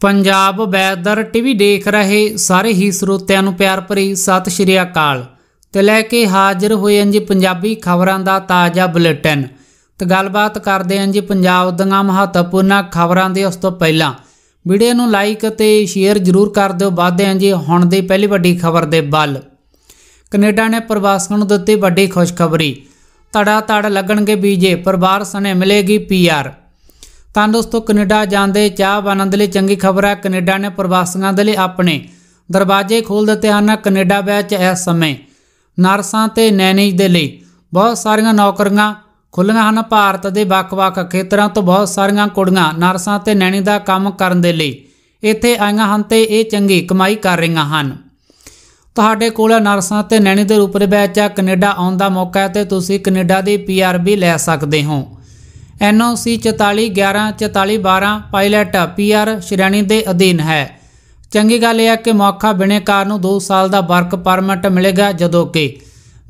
Punjab weather TV ਦੇਖ ਰਹੇ ਸਾਰੇ ਹੀ ਸਰੋਤਿਆਂ ਨੂੰ ਪਿਆਰ ਭਰੀ ਸਤਿ ਸ਼੍ਰੀ ਅਕਾਲ ਤੇ ਲੈ ਕੇ ਹਾਜ਼ਰ ਹੋਏ ਹਾਂ ਜੀ ਪੰਜਾਬੀ ਖਬਰਾਂ ਦਾ ਤਾਜ਼ਾ ਬੁਲੇਟਿਨ ਤੇ ਗੱਲਬਾਤ ਕਰਦੇ ਹਾਂ ਜੀ ਪੰਜਾਬ ਦੀਆਂ ਮਹੱਤਵਪੂਰਨ ਖਬਰਾਂ ਦੇ ਉਸ ਤੋਂ ਪਹਿਲਾਂ ਵੀਡੀਓ ਨੂੰ ਲਾਈਕ ਤੇ ਸ਼ੇਅਰ ਜ਼ਰੂਰ ਕਰ ਦਿਓ ਵਾਧੇ ਹਾਂ ਜੀ ਹੁਣ ਦੀ ਪਹਿਲੀ ਵੱਡੀ ਖਬਰ ਦੇ ਵੱਲ ਕੈਨੇਡਾ ਨੇ ਪ੍ਰਵਾਸੀਆਂ ਨੂੰ ਦਿੱਤੀ ਵੱਡੀ ਖੁਸ਼ਖਬਰੀ ਤੜਾ ਤੜ ਲੱਗਣਗੇ ਵੀਜ਼ੇ ਪਰਿਵਾਰ ਸਣੇ ਮਿਲੇਗੀ ਪੀਆਰ ਤਾਂ ਦੋਸਤੋ ਕੈਨੇਡਾ ਜਾਂਦੇ ਚਾਹ ਬਨੰਦ ਲਈ ਚੰਗੀ ਖਬਰ ਹੈ ਕੈਨੇਡਾ ਨੇ ਪ੍ਰਵਾਸੀਆਂ ਦੇ ਲਈ ਆਪਣੇ ਦਰਵਾਜ਼ੇ ਖੋਲ ਦਿੱਤੇ ਹਨ ਕੈਨੇਡਾ ਵਿੱਚ ਇਸ ਸਮੇਂ ਨਰਸਾਂ ਤੇ ਨੈਨੀਜ ਦੇ ਲਈ ਬਹੁਤ ਸਾਰੀਆਂ ਨੌਕਰੀਆਂ ਖੁੱਲੀਆਂ ਹਨ ਭਾਰਤ ਦੇ ਵੱਖ-ਵੱਖ ਖੇਤਰਾਂ ਤੋਂ ਬਹੁਤ ਸਾਰੀਆਂ ਕੁੜੀਆਂ ਨਰਸਾਂ ਤੇ ਨੈਣੀ ਦਾ ਕੰਮ ਕਰਨ ਦੇ ਲਈ ਇੱਥੇ ਆਈਆਂ ਹਨ ਤੇ ਇਹ ਚੰਗੀ ਕਮਾਈ ਕਰ ਰਹੀਆਂ ਹਨ ਤੁਹਾਡੇ ਕੋਲ ਨਰਸਾਂ ਤੇ ਨੈਣੀ ਦੇ ਰੂਪ ਵਿੱਚ ਕੈਨੇਡਾ ਆਉਣ ਦਾ ਮੌਕਾ ਹੈ ਤੇ ਤੁਸੀਂ ਕੈਨੇਡਾ ਦੀ ਪੀਆਰ ਵੀ ਲੈ ਸਕਦੇ ਹੋ NOC 4411 4412 ਪਾਇਲਟ PR ਸ਼੍ਰੇਣੀ ਦੇ ਅਧੀਨ ਹੈ ਚੰਗੀ ਗੱਲ ਇਹ ਹੈ ਕਿ ਮੌਖਾ ਬਿਨੇਕਾਰ ਨੂੰ 2 ਸਾਲ ਦਾ ਵਰਕ ਪਰਮਿਟ ਮਿਲੇਗਾ ਜਦੋਂ ਕਿ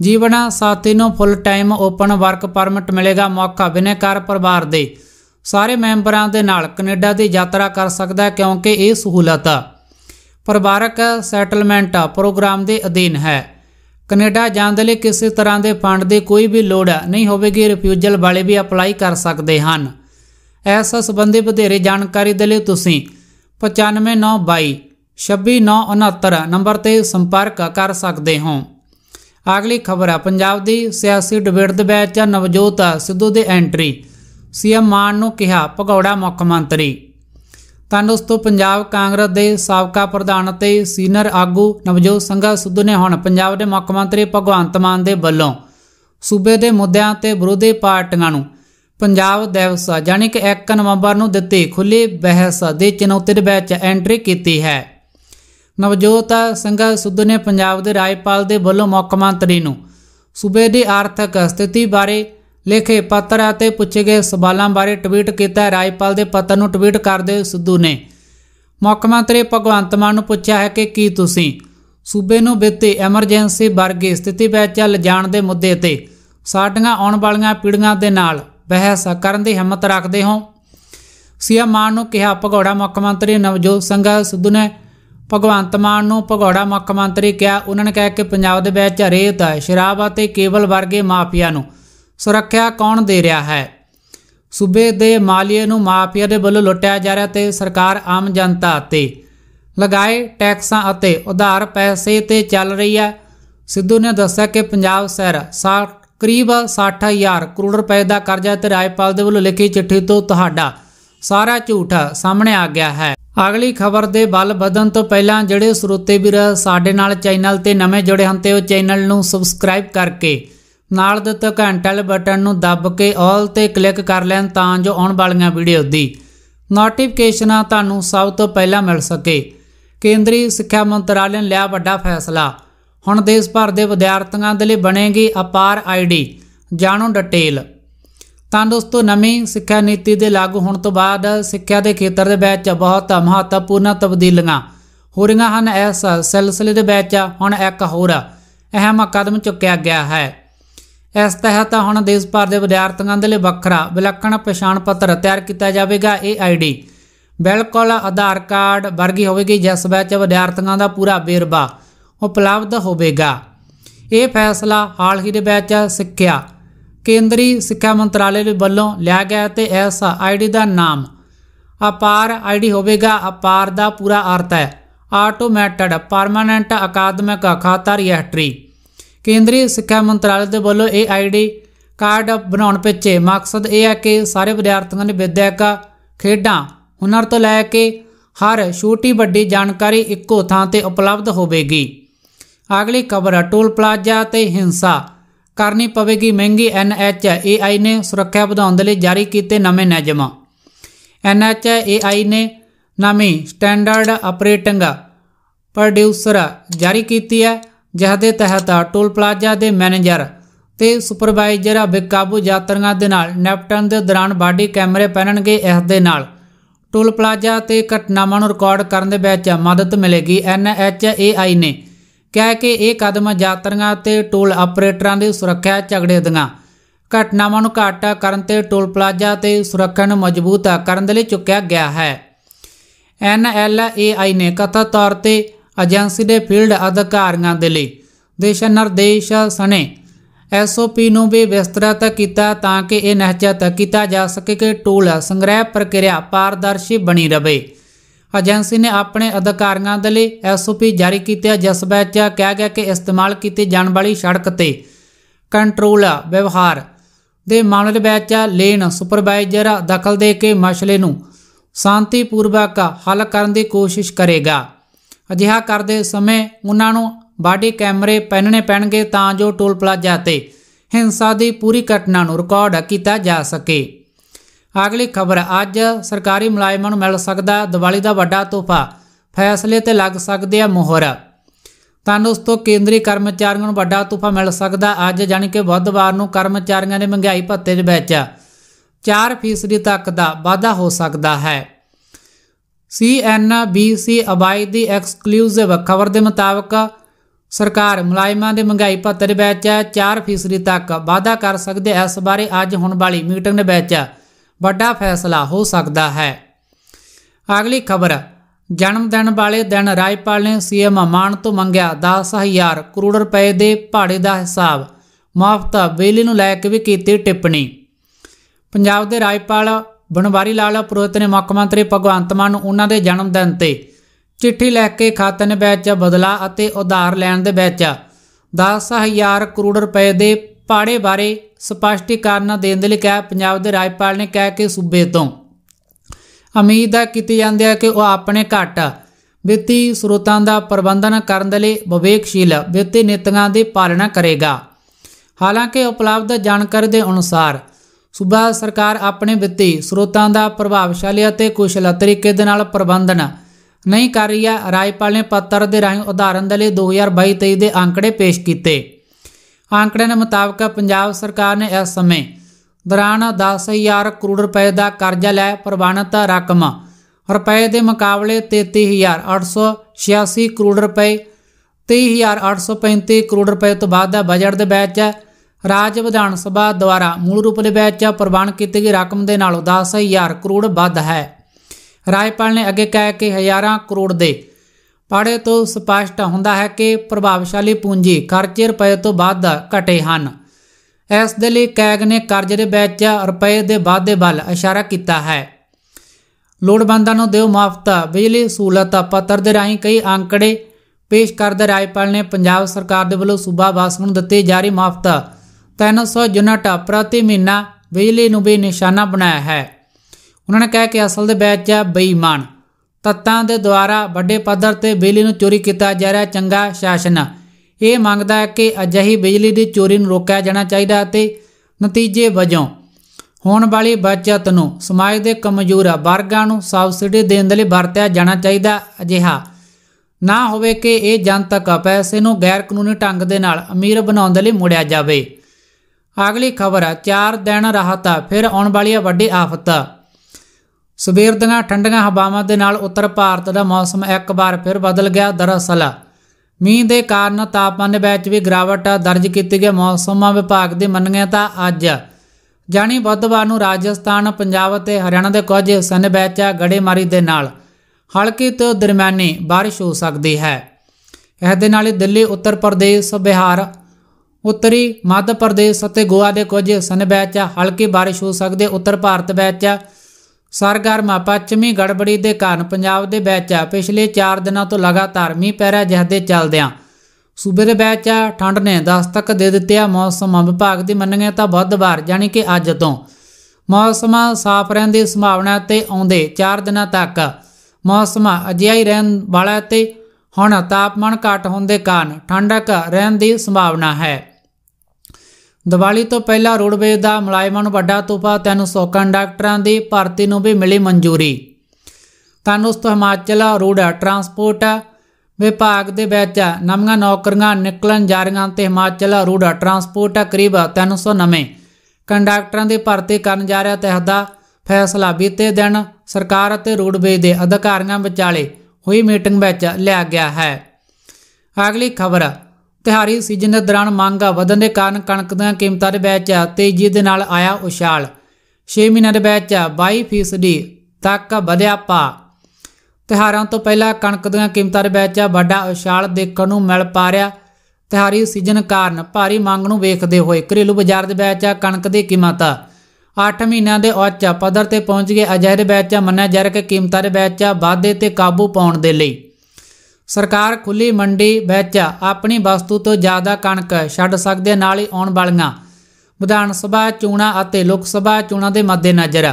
ਜੀਵਨਾ ਸਾਥੀ ਨੂੰ full time open work permit ਮਿਲੇਗਾ ਮੌਖਾ ਬਿਨੇਕਾਰ ਪਰਿਵਾਰ ਦੇ ਸਾਰੇ ਮੈਂਬਰਾਂ ਦੇ ਨਾਲ ਕੈਨੇਡਾ ਦੀ ਯਾਤਰਾ ਕਰ ਸਕਦਾ ਹੈ ਕਿਉਂਕਿ ਇਹ ਸਹੂਲਤ ਪਰਿਵਾਰਕ ਸੈਟਲਮੈਂਟ ਪ੍ਰੋਗਰਾਮ ਦੇ ਅਧੀਨ ਹੈ ਕੈਨੇਡਾ ਜਾਣ ਦੇ ਲਈ ਕਿਸੇ ਤਰ੍ਹਾਂ ਦੇ ਫੰਡ ਦੇ ਕੋਈ ਵੀ ਲੋੜ ਨਹੀਂ ਹੋਵੇਗੀ ਰਿਫਿਊਜ਼ਲ ਵਾਲੇ ਵੀ ਅਪਲਾਈ ਕਰ ਸਕਦੇ ਹਨ ਇਸ ਸੰਬੰਧੀ ਵਧੇਰੇ ਜਾਣਕਾਰੀ ਦੇ ਲਈ ਤੁਸੀਂ 95922 26969 ਨੰਬਰ ਤੇ ਸੰਪਰਕ ਕਰ ਸਕਦੇ ਹੋ ਅਗਲੀ ਖਬਰ ਹੈ ਪੰਜਾਬ ਦੀ ਸਿਆਸੀ ਡਿਬੇਟ ਦੇ ਵਿੱਚ ਨਵਜੋਤ ਸਿੱਧੂ ਦੀ ਐਂਟਰੀ ਸੀਐਮ ਮਾਨ ਨੂੰ ਕਿਹਾ ਭਗੌੜਾ ਮੁੱਖ ਮੰਤਰੀ ਤਾਂ ਦੋਸਤੋ ਪੰਜਾਬ ਕਾਂਗਰਸ ਦੇ ਸਾਬਕਾ ਪ੍ਰਧਾਨ ਅਤੇ ਸੀਨੀਅਰ ਆਗੂ ਨਵਜੋਤ ਸਿੰਘਾ ਸਿੱਧੂ ਨੇ ਹੁਣ ਪੰਜਾਬ ਦੇ ਮੁੱਖ ਮੰਤਰੀ ਭਗਵੰਤ ਮਾਨ ਦੇ ਵੱਲੋਂ ਸੂਬੇ ਦੇ ਮੁੱਦਿਆਂ ਤੇ ਵਿਰੋਧੀ ਪਾਰਟੀਆਂ ਨੂੰ ਪੰਜਾਬ ਦਿਵਸ ਜਾਨੀ ਕਿ 1 ਨਵੰਬਰ ਨੂੰ ਦਿੱਤੀ ਖੁੱਲੀ ਬਹਿਸ ਦੇ ਚੁਣੌਤੀ ਦੇ ਵਿੱਚ ਐਂਟਰੀ ਕੀਤੀ ਹੈ ਨਵਜੋਤ ਸਿੰਘਾ ਸਿੱਧੂ ਨੇ ਪੰਜਾਬ ਦੇ ਰਾਜਪਾਲ ਦੇ ਵੱਲੋਂ ਮੁੱਖ ਮੰਤਰੀ ਨੂੰ ਸੂਬੇ ਦੀ ਆਰਥਿਕ ਸਥਿਤੀ ਬਾਰੇ ਲਿਖੇ ਪੱਤਰ ਅਤੇ ਪੁੱਛੇ ਗਏ ਸਵਾਲਾਂ ਬਾਰੇ ਟਵੀਟ ਕੀਤਾ ਰਾਜਪਾਲ ਦੇ ਪੱਤਰ ਨੂੰ ਟਵੀਟ ਕਰਦੇ ਸਿੱਧੂ ਨੇ ਮੁੱਖ ਮੰਤਰੀ ਭਗਵੰਤ ਮਾਨ ਨੂੰ ਪੁੱਛਿਆ ਹੈ ਕਿ ਕੀ ਤੁਸੀਂ ਸੂਬੇ ਨੂੰ ਵਿੱਤੀ ਐਮਰਜੈਂਸੀ ਵਰਗੀ ਸਥਿਤੀ ਵਿੱਚ ਜਾਣ ਦੇ ਮੁੱਦੇ ਤੇ ਸਾਡੀਆਂ ਆਉਣ ਵਾਲੀਆਂ ਪੀੜ੍ਹੀਆਂ ਦੇ ਨਾਲ ਬਹਿਸ ਕਰਨ ਦੀ ਹਿੰਮਤ ਰੱਖਦੇ ਹੋ ਸੀਐਮ ਮਾਨ ਨੂੰ ਕਿਹਾ ਭਗੌੜਾ ਮੁੱਖ ਮੰਤਰੀ ਨਵਜੋਤ ਸਿੰਘ ਸਿੱਧੂ ਨੇ ਭਗਵੰਤ ਮਾਨ ਨੂੰ ਭਗੌੜਾ ਮੁੱਖ ਮੰਤਰੀ ਕਿਹਾ ਉਹਨਾਂ ਨੇ ਕਿਹਾ ਕਿ ਪੰਜਾਬ ਦੇ ਵਿੱਚ ਰੇਤ ਸ਼ਰਾਬ ਅਤੇ ਕੇਵਲ ਵਰਗੇ ਮਾਫੀਆ ਨੂੰ ਸੁਰੱਖਿਆ ਕੌਣ ਦੇ ਰਿਹਾ ਹੈ ਸੂਬੇ ਦੇ ਮਾਲੀਏ ਨੂੰ ਮਾਫੀਆ ਦੇ ਵੱਲੋਂ ਲੁੱਟਿਆ ਜਾ ਰਿਹਾ ਤੇ ਸਰਕਾਰ ਆਮ ਜਨਤਾ ਅਤੇ ਲਗਾਏ ਟੈਕਸਾਂ ਅਤੇ ਉਧਾਰ ਪੈਸੇ ਤੇ ਚੱਲ ਰਹੀ ਹੈ ਸਿੱਧੂ ਨੇ ਦੱਸਿਆ ਕਿ ਪੰਜਾਬ ਸਰ ਕਰੀਬ 60000 ਕਰੋੜ ਰੁਪਏ ਦਾ ਕਰਜ਼ਾ ਤੇ ਰਾਜਪਾਲ ਦੇ ਵੱਲੋਂ ਲਿਖੀ ਚਿੱਠੀ ਤੋਂ ਤੁਹਾਡਾ ਸਾਰਾ ਝੂਠ ਸਾਹਮਣੇ ਆ ਗਿਆ ਹੈ ਅਗਲੀ ਖਬਰ ਦੇ ਬਲ ਵਧਣ ਤੋਂ ਪਹਿਲਾਂ ਜਿਹੜੇ ਸਰੋਤੇ ਵੀਰ ਸਾਡੇ ਨਾਲ ਚੈਨਲ ਤੇ ਨਵੇਂ ਜੁੜੇ ਹਨ ਤੇ ਉਹ ਚੈਨਲ ਨੂੰ ਸਬਸਕ੍ਰਾਈਬ ਕਰਕੇ ਨਾਲ ਦਿੱਤੇ ਘੰਟੇ ਵਾਲੇ ਬਟਨ ਨੂੰ ਦੱਬ ਕੇ ਆਲ ਤੇ ਕਲਿੱਕ ਕਰ ਲੈਣ ਤਾਂ ਜੋ ਆਉਣ ਵਾਲੀਆਂ ਵੀਡੀਓ ਦੀ ਨੋਟੀਫਿਕੇਸ਼ਨਾਂ ਤੁਹਾਨੂੰ ਸਭ ਤੋਂ ਪਹਿਲਾਂ ਮਿਲ ਸਕੇ ਕੇਂਦਰੀ ਸਿੱਖਿਆ ਮੰਤਰਾਲੇ ਨੇ ਲਿਆ ਵੱਡਾ ਫੈਸਲਾ ਹੁਣ ਦੇਸ਼ ਭਰ ਦੇ ਵਿਦਿਆਰਥੀਆਂ ਦੇ ਲਈ ਬਣੇਗੀ ਅਪਾਰ ਆਈਡੀ ਜਾਣੋ ਡਿਟੇਲ ਤਾਂ ਦੋਸਤੋ ਨਵੀਂ ਸਿੱਖਿਆ ਨੀਤੀ ਦੇ ਲਾਗੂ ਹੋਣ ਤੋਂ ਬਾਅਦ ਸਿੱਖਿਆ ਦੇ ਖੇਤਰ ਦੇ ਵਿੱਚ ਬਹੁਤ ਮਹੱਤਵਪੂਰਨ ਤਬਦੀਲੀਆਂ ਹੋ ਰਹੀਆਂ ਹਨ ਇਸ ਸਿਲਸਿਲੇ ਦੇ ਵਿੱਚ ਹੁਣ ਇੱਕ ਹੋਰ ਅਹਿਮ ਕਦਮ ਚੁੱਕਿਆ ਗਿਆ ਹੈ ਇਸ ਤਹਿਤ ਹੁਣ ਦੇਸ਼ ਭਰ ਦੇ ਵਿਦਿਆਰਥੀਆਂ ਦੇ ਲਈ ਵੱਖਰਾ ਵਿਲੱਖਣ ਪਛਾਣ ਪੱਤਰ ਤਿਆਰ ਕੀਤਾ ਜਾਵੇਗਾ ਇਹ ਆਈਡੀ ਬਿਲਕੁਲ ਆਧਾਰ ਕਾਰਡ ਵਰਗੀ ਹੋਵੇਗੀ ਜਿਸ ਵਿੱਚ ਵਿਦਿਆਰਥੀਆਂ ਦਾ ਪੂਰਾ ਵੇਰਵਾ ਉਪਲਬਧ ਹੋਵੇਗਾ ਇਹ ਫੈਸਲਾ ਹਾਲ ਹੀ ਦੇ ਵਿੱਚ ਸਿੱਖਿਆ ਕੇਂਦਰੀ ਸਿੱਖਿਆ ਮੰਤਰਾਲੇ ਦੇ ਵੱਲੋਂ ਲਿਆ ਗਿਆ ਤੇ ਇਸ ਆਈਡੀ ਦਾ ਨਾਮ ਅਪਾਰ ਆਈਡੀ ਹੋਵੇਗਾ ਅਪਾਰ ਦਾ ਪੂਰਾ ਅਰਥ ਹੈ ਆਟੋਮੈਟਡ ਪਰਮਾਨੈਂਟ ਅਕਾਦਮਿਕ ਖਾਤਾ ਰਜਿਸਟਰੀ ਕੇਂਦਰੀ ਸਿੱਖਿਆ ਮੰਤਰਾਲੇ ਦੇ ਵੱਲੋਂ ਇਹ ਆਈਡੀ ਕਾਰਡ ਬਣਾਉਣ ਪਿੱਛੇ ਮਕਸਦ ਇਹ ਹੈ ਕਿ ਸਾਰੇ ਵਿਦਿਆਰਥੀਆਂ ਨੂੰ ਵਿਦਿਅਕ ਖੇਡਾਂ ਹੁਨਰ ਤੋਂ ਲੈ ਕੇ ਹਰ ਛੋਟੀ ਵੱਡੀ ਜਾਣਕਾਰੀ ਇੱਕੋ ਥਾਂ ਤੇ ਉਪਲਬਧ ਹੋਵੇਗੀ ਅਗਲੀ ਖਬਰ ਟੋਲ ਪਲਾਜ਼ਾ ਤੇ ਹਿੰਸਾ ਕਰਨੀ ਪਵੇਗੀ ਮਹਿੰਗੀ ਐਨਐਚਏਆਈ ਨੇ ਸੁਰੱਖਿਆ ਵਧਾਉਣ ਦੇ ਲਈ ਜਾਰੀ ਕੀਤੇ ਨਵੇਂ ਨਿਯਮ ਐਨਐਚਏਆਈ ਨੇ ਨਵੀਂ ਸਟੈਂਡਰਡ ਆਪਰੇਟਿੰਗ ਪ੍ਰੋਡਿਊਸਰ ਜਾਰੀ ਕੀਤੀ ਹੈ ਜਿਹਦੇ ਤਹਿਤ ਟੋਲ ਪਲਾਜ਼ਾ ਦੇ ਮੈਨੇਜਰ ਤੇ ਸੁਪਰਵਾਈਜ਼ਰ ਬੇਕਾਬੂ ਯਾਤਰੀਆਂ ਦੇ ਨਾਲ ਨੈਪਟਨ ਦੇ ਦੌਰਾਨ ਬਾਡੀ ਕੈਮਰੇ ਪਹਿਨਣਗੇ ਇਸ ਦੇ ਨਾਲ ਟੋਲ ਪਲਾਜ਼ਾ ਤੇ ਘਟਨਾਵਾਂ ਨੂੰ ਰਿਕਾਰਡ ਕਰਨ ਦੇ ਵਿੱਚ ਮਦਦ ਮਿਲੇਗੀ ਆਈ ਨੇ ਕਹਿ ਕੇ ਇਹ ਕਦਮ ਯਾਤਰੀਆਂ ਤੇ ਟੋਲ ਆਪਰੇਟਰਾਂ ਦੀ ਸੁਰੱਖਿਆ ਝਗੜੇ ਦੀਆਂ ਘਟਨਾਵਾਂ ਨੂੰ ਘਾਟਾ ਕਰਨ ਤੇ ਟੋਲ ਪਲਾਜ਼ਾ ਤੇ ਸੁਰੱਖਿਆ ਨੂੰ ਮਜ਼ਬੂਤ ਕਰਨ ਦੇ ਲਈ ਚੁੱਕਿਆ ਗਿਆ ਹੈ ਆਈ ਨੇ ਕਥਾ ਤੌਰ ਤੇ ਏਜੰਸੀ ਦੇ ਫੀਲਡ ਅਧਿਕਾਰੀਆਂ ਦੇ ਲਈ ਦਿਸ਼ਾ ਨਿਰਦੇਸ਼ ਸਣੇ ਐਸਓਪੀ ਨੂੰ ਵੀ ਵਿਸਤ੍ਰਿਤ ਕੀਤਾ ਤਾਂ ਕਿ ਇਹ ਨਿਸ਼ਚਿਤ ਕੀਤਾ ਜਾ ਸਕੇ ਕਿ ਟੂਲ ਸੰਗ੍ਰਹਿ ਪ੍ਰਕਿਰਿਆ ਪਾਰਦਰਸ਼ੀ ਬਣੀ ਰਹੇ ਏਜੰਸੀ ਨੇ ਆਪਣੇ ਅਧਿਕਾਰੀਆਂ ਦੇ ਲਈ ਐਸਓਪੀ ਜਾਰੀ ਕੀਤੇ ਜਿਸ ਵਿੱਚ ਕਿਹਾ ਗਿਆ ਕਿ ਇਸਤੇਮਾਲ ਕੀਤੀ ਜਾਣ ਵਾਲੀ ਸੜਕ ਤੇ ਕੰਟਰੋਲ ਵਿਵਹਾਰ ਦੇ ਮਾਮਲੇ ਵਿੱਚ ਲੇਨ ਸੁਪਰਵਾਈਜ਼ਰ ਦਖਲ ਦੇ ਕੇ ਮਸਲੇ ਨੂੰ ਸ਼ਾਂਤੀਪੂਰਵਕ ਹੱਲ ਕਰਨ ਦੀ ਕੋਸ਼ਿਸ਼ ਕਰੇਗਾ ਅਜਿਹਾ ਕਰਦੇ ਸਮੇਂ ਉਹਨਾਂ ਨੂੰ ਬਾਡੀ ਕੈਮਰੇ ਪਹਿਨਣੇ ਪੈਣਗੇ ਤਾਂ ਜੋ ਟੋਲ ਪਲਾਜ਼ਾ ਤੇ ਹਿੰਸਾ ਦੀ ਪੂਰੀ ਘਟਨਾ ਨੂੰ ਰਿਕਾਰਡ ਕੀਤਾ ਜਾ ਸਕੇ ਅਗਲੀ ਖਬਰ ਅੱਜ ਸਰਕਾਰੀ ਮੁਲਾਜ਼ਮਾਂ ਨੂੰ ਮਿਲ ਸਕਦਾ ਦੀਵਾਲੀ ਦਾ ਵੱਡਾ ਤੋਹਫਾ ਫੈਸਲੇ ਤੇ ਲੱਗ ਸਕਦੇ ਆ ਮੋਹਰ ਤਾਂ ਦੋਸਤੋ ਕੇਂਦਰੀ ਕਰਮਚਾਰੀਆਂ ਨੂੰ ਵੱਡਾ ਤੋਹਫਾ ਮਿਲ ਸਕਦਾ ਅੱਜ ਜਾਨੀ ਕਿ ਬੁੱਧਵਾਰ ਨੂੰ ਕਰਮਚਾਰੀਆਂ ਦੇ ਮਹਿੰਗਾਈ ਭੱਤੇ ਦੇ ਵਿੱਚ 4% ਤੱਕ ਦਾ ਵਾਧਾ ਹੋ ਸਕਦਾ ਹੈ ਸੀਐਨਬੀਸੀ ਅਬਾਈ ਦੀ ਐਕਸਕਲੂਸਿਵ ਖਬਰ ਦੇ ਮੁਤਾਬਕ ਸਰਕਾਰ ਮੁਲਾਇਮਾਂ ਦੇ ਮਹਿੰਗਾਈ ਭੱਤੇ ਦੇ ਵਿੱਚ 4% ਤੱਕ ਵਾਧਾ ਕਰ ਸਕਦੇ ਇਸ ਬਾਰੇ ਅੱਜ ਹੋਣ ਵਾਲੀ ਮੀਟਿੰਗ ਦੇ ਵਿੱਚ ਵੱਡਾ ਫੈਸਲਾ ਹੋ ਸਕਦਾ ਹੈ ਅਗਲੀ ਖਬਰ ਜਨਮ ਦਿਨ ਵਾਲੇ ਦਿਨ ਰਾਜਪਾਲ ਨੇ ਸੀਐਮ ਮਾਨ ਤੋਂ ਮੰਗਿਆ 10000 ਕਰੋੜ ਰੁਪਏ ਦੇ ਭਾੜੇ ਦਾ ਹਿਸਾਬ ਮਾਫਤਾ ਬੇਲੀ ਨੂੰ ਲੈ ਕੇ ਵੀ ਕੀਤੀ ਟਿੱਪਣੀ ਪੰਜਾਬ ਦੇ ਰਾਜਪਾਲ ਬਨਵਾਰੀ ਲਾਲ ਪੁਰੋਹਿਤ ਨੇ ਮੁੱਖ ਮੰਤਰੀ ਭਗਵੰਤ ਮਾਨ ਨੂੰ ਉਹਨਾਂ ਦੇ ਜਨਮ ਦਿਨ ਤੇ ਚਿੱਠੀ ਲਿਖ ਕੇ ਖਾਤਨ ਵਿੱਚ ਬਦਲਾ ਅਤੇ ਉਧਾਰ ਲੈਣ ਦੇ ਵਿੱਚ 10000 ਕਰੋੜ ਰੁਪਏ ਦੇ ਪਾੜੇ ਬਾਰੇ ਸਪਸ਼ਟੀਕਰਨ ਦੇਣ ਦੇ ਲਈ ਕਿਹਾ ਪੰਜਾਬ ਦੇ ਰਾਜਪਾਲ ਨੇ ਕਿਹਾ ਕਿ ਸੂਬੇ ਤੋਂ ਉਮੀਦ ਹੈ ਕੀਤੀ ਜਾਂਦੀ ਹੈ ਕਿ ਉਹ ਆਪਣੇ ਘਟ ਵਿੱਤੀ ਸਰੋਤਾਂ ਦਾ ਪ੍ਰਬੰਧਨ ਕਰਨ ਦੇ ਲਈ ਵਿਵੇਕਸ਼ੀਲ ਵਿੱਤੀ ਨੀਤੀਆਂ ਦੀ ਪਾਲਣਾ ਕਰੇਗਾ ਹਾਲਾਂਕਿ ਉਪਲਬਧ ਜਾਣਕਾਰੀ ਦੇ ਅਨੁਸਾਰ ਸੂਬਾ ਸਰਕਾਰ ਆਪਣੇ ਵਿੱਤੀ ਸਰੋਤਾਂ ਦਾ ਪ੍ਰਭਾਵਸ਼ਾਲੀ ਅਤੇ ਕੁਸ਼ਲ ਤਰੀਕੇ ਦੇ ਨਾਲ ਪ੍ਰਬੰਧਨ ਨਹੀਂ ਕਰ ਰਹੀ ਹੈ ਰਾਜਪਾਲ ਨੇ ਪੱਤਰ ਦੇ ਰਾਹੀਂ ਉਦਾਹਰਨ ਦੇ ਲਈ 2022-23 ਦੇ ਅੰਕੜੇ ਪੇਸ਼ ਕੀਤੇ ਅੰਕੜਿਆਂ ਦੇ ਮੁਤਾਬਕ ਪੰਜਾਬ ਸਰਕਾਰ ਨੇ ਇਸ ਸਮੇਂ ਦੌਰਾਨ 10000 ਕਰੋੜ ਰੁਪਏ ਦਾ ਕਰਜ਼ਾ ਲੈ ਪ੍ਰਵਾਨਿਤ ਰਕਮ ਰੁਪਏ ਦੇ ਮੁਕਾਬਲੇ 33886 ਕਰੋੜ ਰੁਪਏ 30835 ਕਰੋੜ ਰੁਪਏ ਤੋਂ ਬਾਅਦ ਦਾ ਬਜਟ ਦੇ ਵਿੱਚ ਰਾਜ ਵਿਧਾਨ ਸਭਾ ਦੁਆਰਾ ਮੂਲ ਰੂਪ ਦੇ ਵਿੱਚ ਪ੍ਰਵਾਨ ਕੀਤੀ ਗਈ ਰਕਮ ਦੇ ਨਾਲੋਂ 10000 ਕਰੋੜ ਵੱਧ ਹੈ ਰਾਜਪਾਲ ਨੇ ਅੱਗੇ ਕਹਿ ਕੇ ਹਜ਼ਾਰਾਂ ਕਰੋੜ ਦੇ ਪੜੇ ਤੋਂ ਸਪਸ਼ਟ ਹੁੰਦਾ ਹੈ ਕਿ ਪ੍ਰਭਾਵਸ਼ਾਲੀ ਪੂੰਜੀ ਖਰਚੇ ਰੁਪਏ ਤੋਂ ਵੱਧ ਘਟੇ ਹਨ ਇਸ ਦੇ ਲਈ ਕੈਗ ਨੇ ਕਰਜ਼ੇ ਦੇ ਵਿੱਚ ਰੁਪਏ ਦੇ ਵਾਧੇ ਵੱਲ ਇਸ਼ਾਰਾ ਕੀਤਾ ਹੈ ਲੋੜਵੰਦਾਂ ਨੂੰ ਦਿਓ ਮਾਫਤਾ ਬਿਜਲੀ ਸਹੂਲਤ ਪੱਤਰ ਦੇ ਰਾਹੀਂ ਕਈ ਅੰਕੜੇ ਪੇਸ਼ ਕਰਦੇ ਰਾਜਪਾਲ ਨੇ ਪੰਜਾਬ ਸਰਕਾਰ ਦੇ ਵੱਲੋਂ ਸੂਬਾ ਵਾਸੀਆਂ ਨੂੰ ਦਿੱਤੇ ਰਹੀ ਮਾਫਤਾ 354 ਟਾਪਰਾ ਪ੍ਰਤੀ ਮਹੀਨਾ ਬਿਜਲੀ ਨੂੰ ਵੀ ਨਿਸ਼ਾਨਾ ਬਣਾਇਆ ਹੈ ਉਹਨਾਂ ਨੇ ਕਹਿ ਕੇ ਅਸਲ ਦੇ ਵਿੱਚ ਬੇਈਮਾਨ ਤੱਤਾਂ ਦੇ ਦੁਆਰਾ ਵੱਡੇ ਪੱਧਰ ਤੇ ਬਿਜਲੀ ਨੂੰ ਚੋਰੀ ਕੀਤਾ ਜਾ ਰਿਹਾ ਚੰਗਾ ਸ਼ਾਸਨ ਇਹ ਮੰਗਦਾ ਹੈ ਕਿ ਅਜਿਹੀ ਬਿਜਲੀ ਦੀ ਚੋਰੀ ਨੂੰ ਰੋਕਿਆ ਜਾਣਾ ਚਾਹੀਦਾ ਅਤੇ ਨਤੀਜੇ ਵਜੋਂ ਹੋਣ ਵਾਲੀ ਬਚਤ ਨੂੰ ਸਮਾਜ ਦੇ ਕਮਜ਼ੋਰ ਵਰਗਾਂ ਨੂੰ ਸਬਸਿਡੀ ਦੇਣ ਦੇ ਲਈ ਵਰਤਿਆ ਜਾਣਾ ਚਾਹੀਦਾ ਅਜਿਹਾ ਨਾ ਹੋਵੇ ਕਿ ਇਹ ਜਨਤਕ ਪੈਸੇ ਨੂੰ ਗੈਰ ਕਾਨੂੰਨੀ ਢੰਗ ਦੇ ਨਾਲ ਅਮੀਰ ਬਣਾਉਣ ਦੇ ਲਈ ਮੋੜਿਆ ਜਾਵੇ ਅਗਲੀ ਖਬਰ ਹੈ 4 ਦਿਨ ਰਾਹਤ ਫਿਰ ਆਉਣ ਵਾਲੀ ਹੈ ਵੱਡੀ ਆਫਤ ਸਵੇਰ ਦੀਆਂ ਠੰਡੀਆਂ ਹਵਾਵਾਂ ਦੇ ਨਾਲ ਉੱਤਰ ਭਾਰਤ ਦਾ ਮੌਸਮ ਇੱਕ ਵਾਰ ਫਿਰ ਬਦਲ ਗਿਆ ਦਰਅਸਲ ਮੀਂਹ ਦੇ ਕਾਰਨ ਤਾਪਮਾਨ ਵਿੱਚ ਵੀ ਗਿਰਾਵਟ ਦਰਜ ਕੀਤੀ ਗਈ ਮੌਸਮ ਵਿਭਾਗ ਦੀ ਮੰਨਿਆ ਤਾਂ ਅੱਜ ਜਾਣੀ ਬੁੱਧਵਾਰ ਨੂੰ ਰਾਜਸਥਾਨ ਪੰਜਾਬ ਅਤੇ ਹਰਿਆਣਾ ਦੇ ਕੁਝ ਹਿੱਸਿਆਂ ਵਿੱਚ ਗੜੇਮਾਰੀ ਦੇ ਨਾਲ ਹਲਕੀ ਤੋਂ ਦਰਮਿਆਨੀ بارش ਹੋ ਸਕਦੀ ਹੈ ਇਸ ਦੇ ਨਾਲ ਹੀ ਦਿੱਲੀ ਉੱਤਰ ਪ੍ਰਦੇਸ਼ ਬਿਹਾਰ ਉੱਤਰੀ ਮੱਧ ਪ੍ਰਦੇਸ਼ ਅਤੇ ਗੋਆ ਦੇ ਕੁਝ ਸਨ ਵਿੱਚ ਹਲਕੀ بارش ਹੋ ਸਕਦੀ ਹੈ ਉੱਤਰ ਭਾਰਤ ਵਿੱਚ ਸਰਗਰਮਾ ਪੱਛਮੀ ਗੜਬੜੀ ਦੇ ਕਾਰਨ ਪੰਜਾਬ ਦੇ ਵਿੱਚ ਪਿਛਲੇ 4 ਦਿਨਾਂ ਤੋਂ ਲਗਾਤਾਰ ਮੀਂਹ ਪੈ ਰਿਹਾ ਜਿਸ ਦੇ ਚੱਲਦਿਆਂ ਸੂਬੇ ਦੇ ਵਿੱਚ ਠੰਡ ਨੇ ਦਸਤਕ ਦੇ ਦਿੱਤੀ ਆ ਮੌਸਮ ਵਿਭਾਗ ਦੀ ਮੰਨਗੇ ਤਾਂ ਵੱਧਵਾਰ ਯਾਨੀ ਕਿ ਅੱਜ ਤੋਂ ਮੌਸਮ ਸਾਫ਼ ਰਹਿਣ ਦੀ ਸੰਭਾਵਨਾ ਤੇ ਆਉਂਦੇ 4 ਦਿਨਾਂ ਤੱਕ ਮੌਸਮ ਅਜਿਹਾ ਹੀ ਰਹਿਣ ਵਾਲਾ ਤੇ ਹੁਣ ਤਾਪਮਾਨ ਘਟ ਹੋਣ ਦੇ ਕਾਰਨ ਠੰਡਕ ਰਹਿਣ ਦੀ ਸੰਭਾਵਨਾ ਹੈ ਦੀਵਾਲੀ ਤੋਂ ਪਹਿਲਾਂ ਰੋਡਵੇਜ਼ ਦਾ ਮੁਲਾਜ਼ਮਾਂ ਨੂੰ ਵੱਡਾ ਤੋਹਫਾ ਸੌ ਕੰਡਕਟਰਾਂ ਦੀ ਭਰਤੀ ਨੂੰ ਵੀ ਮਿਲੀ ਮਨਜ਼ੂਰੀ ਤੋਂ ਹਿਮਾਚਲ ਰੋਡ ਟਰਾਂਸਪੋਰਟ ਵਿਭਾਗ ਦੇ ਵਿੱਚ ਨਵੀਆਂ ਨੌਕਰੀਆਂ ਨਿਕਲਣ ਜਾ ਰਹੀਆਂ ਤੇ ਹਿਮਾਚਲ ਰੋਡ ਟਰਾਂਸਪੋਰਟ ਕਰੀਬ 309 ਕੰਡਕਟਰਾਂ ਦੀ ਭਰਤੀ ਕਰਨ ਜਾ ਰਿਹਾ ਤੇ ਦਾ ਫੈਸਲਾ ਬੀਤੇ ਦਿਨ ਸਰਕਾਰ ਅਤੇ ਰੋਡਵੇਜ਼ ਦੇ ਅਧਿਕਾਰੀਆਂ ਵਿਚਾਲੇ ਹੋਈ ਮੀਟਿੰਗ ਵਿੱਚ ਲਿਆ ਗਿਆ ਹੈ ਅਗਲੀ ਖਬਰ ਤਿਹਾਰੀ ਸੀਜ਼ਨ ਦੇ ਦੌਰਾਨ ਮੰਗਾਂ ਵਧਣ ਦੇ ਕਾਰਨ ਕਣਕ ਦੀਆਂ ਕੀਮਤਾਂ ਦੇ ਵਿੱਚ ਤੇਜ਼ੀ ਦੇ ਨਾਲ ਆਇਆ ਉਛਾਲ 6 ਮਹੀਨਿਆਂ ਦੇ ਵਿੱਚ 22% ਤੱਕ ਵਧਿਆ ਪਾ ਤਿਹਾਰਾਂ ਤੋਂ ਪਹਿਲਾਂ ਕਣਕ ਦੀਆਂ ਕੀਮਤਾਂ ਦੇ ਵਿੱਚ ਵੱਡਾ ਉਛਾਲ ਦੇਖਣ ਨੂੰ ਮਿਲ ਪਾ ਰਿਹਾ ਤਿਹਾਰੀ ਸੀਜ਼ਨ ਕਾਰਨ ਭਾਰੀ ਮੰਗ ਨੂੰ ਵੇਖਦੇ ਹੋਏ ਘਰੇਲੂ ਬਾਜ਼ਾਰ ਦੇ ਵਿੱਚ ਕਣਕ ਦੀ ਕੀਮਤ 8 ਮਹੀਨਿਆਂ ਦੇ ਉੱਚ ਪੱਧਰ ਤੇ ਪਹੁੰਚ ਗਏ ਅਜਿਹੇ ਵਿੱਚ ਮੰਨਿਆ ਜਾ ਰਿਹਾ ਕਿ ਕੀਮਤਾਂ ਦੇ ਵਿੱਚ ਵਾਧੇ ਤੇ ਕਾਬੂ ਪਾਉਣ ਦੇ ਲਈ ਸਰਕਾਰ ਖੁੱਲੀ ਮੰਡੀ ਵਿੱਚ ਆਪਣੀ ਵਸਤੂ ਤੋਂ ਜ਼ਿਆਦਾ ਕਣਕ ਛੱਡ ਸਕਦੇ ਨਾਲ ਹੀ ਆਉਣ ਵਾਲੀਆਂ ਵਿਧਾਨ ਸਭਾ ਚੋਣਾਂ ਅਤੇ ਲੋਕ ਸਭਾ ਚੋਣਾਂ ਦੇ ਮੱਦੇ ਨਜ਼ਰ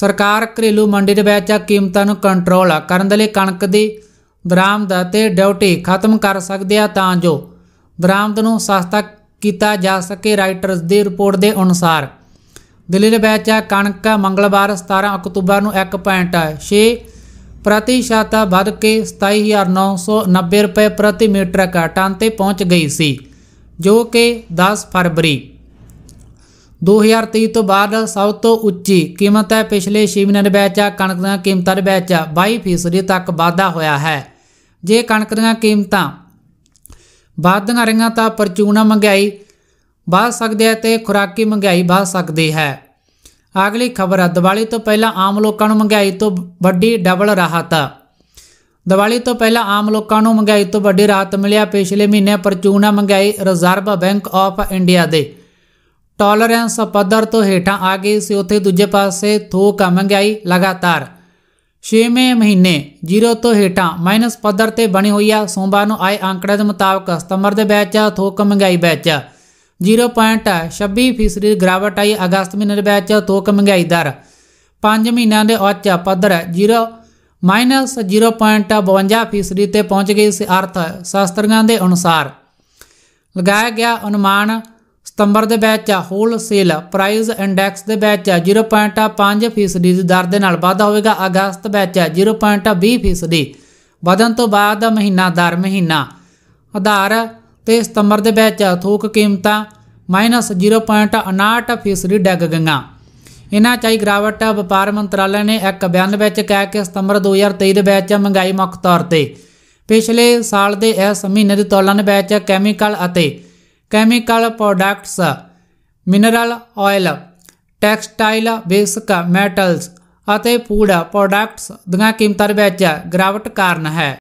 ਸਰਕਾਰ ਘਰੇਲੂ ਮੰਡੀ ਦੇ ਵਿੱਚ ਕੀਮਤਾਂ ਨੂੰ ਕੰਟਰੋਲ ਕਰਨ ਦੇ ਲਈ ਕਣਕ ਦੀ ਦਰਾਮਦ ਅਤੇ ਡਿਊਟੀ ਖਤਮ ਕਰ ਸਕਦੇ ਆ ਤਾਂ ਜੋ ਦਰਾਮਦ ਨੂੰ ਸਸਤਾ ਕੀਤਾ ਜਾ ਸਕੇ ਰਾਈਟਰਸ ਦੀ ਰਿਪੋਰਟ ਦੇ ਅਨੁਸਾਰ ਦਿੱਲੀ ਦੇ ਵਿੱਚ ਕਣਕ ਮੰਗਲਵਾਰ 17 ਅਕਤੂਬਰ ਨੂੰ 1.6 ਪ੍ਰਤੀਸ਼ਤ ਵੱਧ ਕੇ 27990 ਰੁਪਏ ਪ੍ਰਤੀ ਮੀਟਰ ਘਟਾਂ ਤੇ ਪਹੁੰਚ ਗਈ ਸੀ ਜੋ ਕਿ 10 ਫਰਵਰੀ 2023 ਤੋਂ ਬਾਅਦ ਸਭ ਤੋਂ ਉੱਚੀ ਕੀਮਤ ਹੈ ਪਿਛਲੇ 6 ਮਹੀਨਿਆਂ ਦੇ ਕਣਕ ਦੀਆਂ ਕੀਮਤਾਂ ਦੇ ਵਿੱਚ 22% ਤੱਕ ਵਾਧਾ ਹੋਇਆ ਹੈ ਜੇ ਕਣਕ ਦੀਆਂ ਕੀਮਤਾਂ ਵਾਧੀਆਂ ਰਹੀਆਂ ਤਾਂ ਪਰਚੂਨਾ ਮਹਿੰਗਾਈ ਵੱਧ ਸਕਦੀ ਹੈ ਤੇ ਖੁਰਾਕੀ ਮਹਿੰਗਾਈ ਵੱਧ ਸਕਦੀ ਹੈ ਅਗਲੀ ਖਬਰ ਹੈ ਦੀਵਾਲੀ ਤੋਂ ਪਹਿਲਾਂ ਆਮ ਲੋਕਾਂ ਨੂੰ ਮਹਿੰਗਾਈ ਤੋਂ ਵੱਡੀ ਡਬਲ ਰਾਹਤ ਦੀਵਾਲੀ ਤੋਂ ਪਹਿਲਾਂ ਆਮ ਲੋਕਾਂ ਨੂੰ ਮਹਿੰਗਾਈ ਤੋਂ ਵੱਡੀ ਰਾਹਤ ਮਿਲਿਆ ਪਿਛਲੇ ਮਹੀਨੇ ਪਰਚੂਨਾ ਮਹਿੰਗਾਈ ਰਿਜ਼ਰਵ ਬੈਂਕ ਆਫ ਇੰਡੀਆ ਦੇ ਟੋਲਰੈਂਸ ਪੱਧਰ ਤੋਂ ਹੇਠਾਂ ਆ ਗਈ ਸੀ ਉੱਥੇ ਦੂਜੇ ਪਾਸੇ ਥੋਕ ਮਹਿੰਗਾਈ ਲਗਾਤਾਰ 6ਵੇਂ ਮਹੀਨੇ 0 ਤੋਂ ਹੇਠਾਂ ਮਾਈਨਸ ਪੱਧਰ ਤੇ ਬਣੀ ਹੋਈ ਆ ਸੋਮਵਾਰ ਨੂੰ ਆਏ ਅੰਕੜੇ ਦੇ ਮੁਤਾਬਕ ਸਤੰਬਰ ਦੇ ਵਿੱਚ ਥੋਕ ਮਹਿੰਗਾਈ ਵਿੱਚ 0.26% ਗਿਰਾਵਟ ਆਈ ਅਗਸਤ ਮਹੀਨੇ ਦੇ ਵਿੱਚ ਤੋਕ ਮਹਿੰਗਾਈ ਦਰ 5 ਮਹੀਨਿਆਂ ਦੇ ਉੱਚ ਪੱਧਰ 0 0.52% ਤੇ ਪਹੁੰਚ ਗਈ ਸੀ ਅਰਥ ਸ਼ਾਸਤਰੀਆਂ ਦੇ ਅਨੁਸਾਰ ਲਗਾਇਆ ਗਿਆ ਅਨੁਮਾਨ ਸਤੰਬਰ ਦੇ ਵਿੱਚ ਸੇਲ ਪ੍ਰਾਈਸ ਇੰਡੈਕਸ ਦੇ ਵਿੱਚ 0.5% ਦੀ ਦਰ ਦੇ ਨਾਲ ਵਾਧਾ ਹੋਵੇਗਾ ਅਗਸਤ ਵਿੱਚ 0.20% ਵਧਨ ਤੋਂ ਬਾਅਦ ਮਹੀਨਾ ਦਰ ਮਹੀਨਾ ਆਧਾਰ ਤੇ ਸਤੰਬਰ ਦੇ ਵਿੱਚ ਥੋਕ ਕੀਮਤਾਂ -0.59 ਫੀਸਦੀ ਡਿੱਗ ਗਈਆਂ ਇਹਨਾਂ ਚਾਈ ਗਰਾਵਟ ਵਪਾਰ ਮੰਤਰਾਲੇ ਨੇ ਇੱਕ ਬਿਆਨ ਵਿੱਚ ਕਹਿ ਕੇ ਸਤੰਬਰ 2023 ਦੇ ਵਿੱਚ ਮਹਿੰਗਾਈ ਮੁੱਖ ਤੌਰ ਤੇ ਪਿਛਲੇ ਸਾਲ ਦੇ ਇਸ ਮਹੀਨੇ ਦੀ ਤੁਲਨਾ ਵਿੱਚ ਕੈਮੀਕਲ ਅਤੇ chemical products mineral oil textile basic metals ਅਤੇ ਫੂਡ ਪ੍ਰੋਡਕਟਸ ਦੀਆਂ ਕੀਮਤਾਂ ਵਿੱਚ ਗਰਾਵਟ ਕਾਰਨ ਹੈ